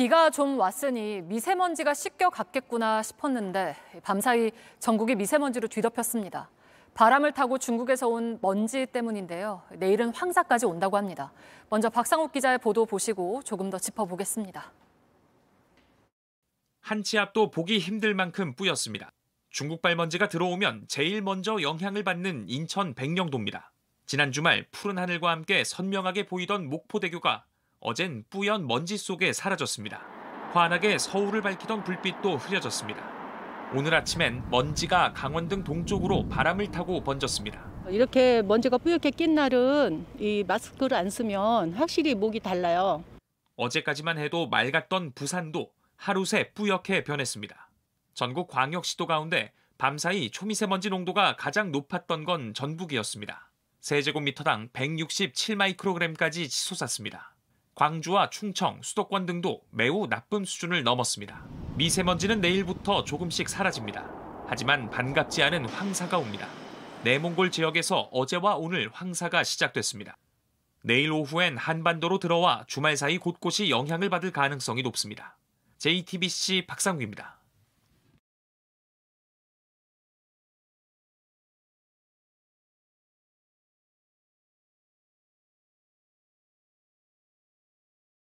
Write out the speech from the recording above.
비가 좀 왔으니 미세먼지가 씻겨 갔겠구나 싶었는데 밤사이 전국이 미세먼지로 뒤덮였습니다. 바람을 타고 중국에서 온 먼지 때문인데요. 내일은 황사까지 온다고 합니다. 먼저 박상욱 기자의 보도 보시고 조금 더 짚어보겠습니다. 한치 앞도 보기 힘들 만큼 뿌였습니다. 중국발 먼지가 들어오면 제일 먼저 영향을 받는 인천 백령도입니다. 지난 주말 푸른 하늘과 함께 선명하게 보이던 목포대교가 어젠 뿌연 먼지 속에 사라졌습니다. 환하게 서울을 밝히던 불빛도 흐려졌습니다. 오늘 아침엔 먼지가 강원 등 동쪽으로 바람을 타고 번졌습니다. 이렇게 먼지가 뿌옇게 낀 날은 이 마스크를 안 쓰면 확실히 목이 달라요. 어제까지만 해도 맑았던 부산도 하루 새 뿌옇게 변했습니다. 전국 광역시도 가운데 밤사이 초미세먼지 농도가 가장 높았던 건 전북이었습니다. 세제곱미터당 167마이크로그램까지 치솟았습니다. 광주와 충청, 수도권 등도 매우 나쁨 수준을 넘었습니다. 미세먼지는 내일부터 조금씩 사라집니다. 하지만 반갑지 않은 황사가 옵니다. 내몽골 지역에서 어제와 오늘 황사가 시작됐습니다. 내일 오후엔 한반도로 들어와 주말 사이 곳곳이 영향을 받을 가능성이 높습니다. JTBC 박상규입니다.